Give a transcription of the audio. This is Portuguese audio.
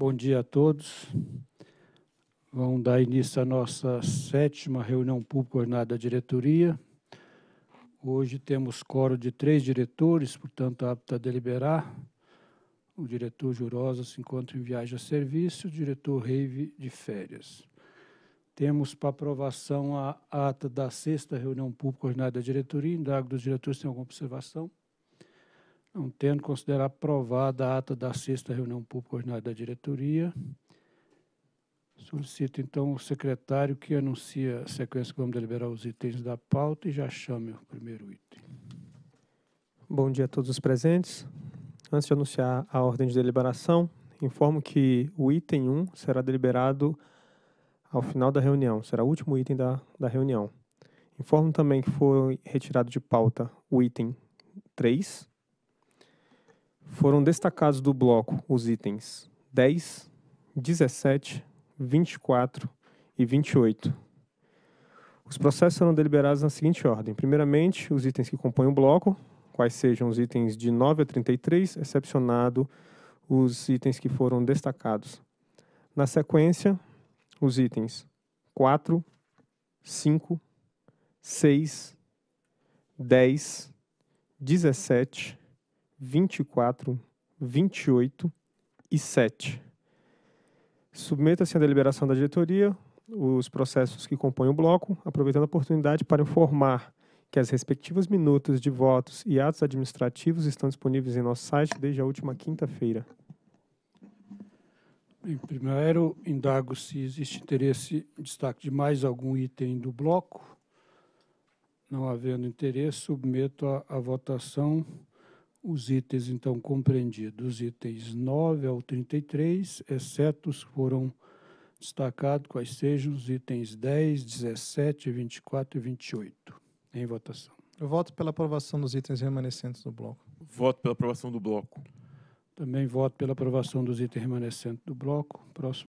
Bom dia a todos. Vamos dar início à nossa sétima reunião pública ordenada da diretoria. Hoje temos coro de três diretores, portanto, apta a deliberar. O diretor Jurosa se encontra em viagem a serviço, o diretor Reive de férias. Temos para aprovação a ata da sexta reunião pública ordenada da diretoria. Indago dos diretores, tem alguma observação? Não. Não tendo considerar aprovada a ata da sexta reunião pública ordinária da diretoria, solicito então o secretário que anuncie a sequência que vamos deliberar os itens da pauta e já chame o primeiro item. Bom dia a todos os presentes. Antes de anunciar a ordem de deliberação, informo que o item 1 será deliberado ao final da reunião, será o último item da, da reunião. Informo também que foi retirado de pauta o item 3, foram destacados do bloco os itens 10, 17, 24 e 28. Os processos serão deliberados na seguinte ordem: primeiramente, os itens que compõem o bloco, quais sejam os itens de 9 a 33, excepcionado os itens que foram destacados. Na sequência, os itens 4, 5, 6, 10, 17, 24, 28 e 7. Submeta-se à deliberação da diretoria os processos que compõem o bloco, aproveitando a oportunidade para informar que as respectivas minutas de votos e atos administrativos estão disponíveis em nosso site desde a última quinta-feira. Primeiro, indago se existe interesse em destaque de mais algum item do bloco. Não havendo interesse, submeto à votação os itens então compreendidos, itens 9 ao 33, exceto os que foram destacados, quais sejam os itens 10, 17, 24 e 28. Em votação. Eu voto pela aprovação dos itens remanescentes do bloco. Voto pela aprovação do bloco. Também voto pela aprovação dos itens remanescentes do bloco. Próximo.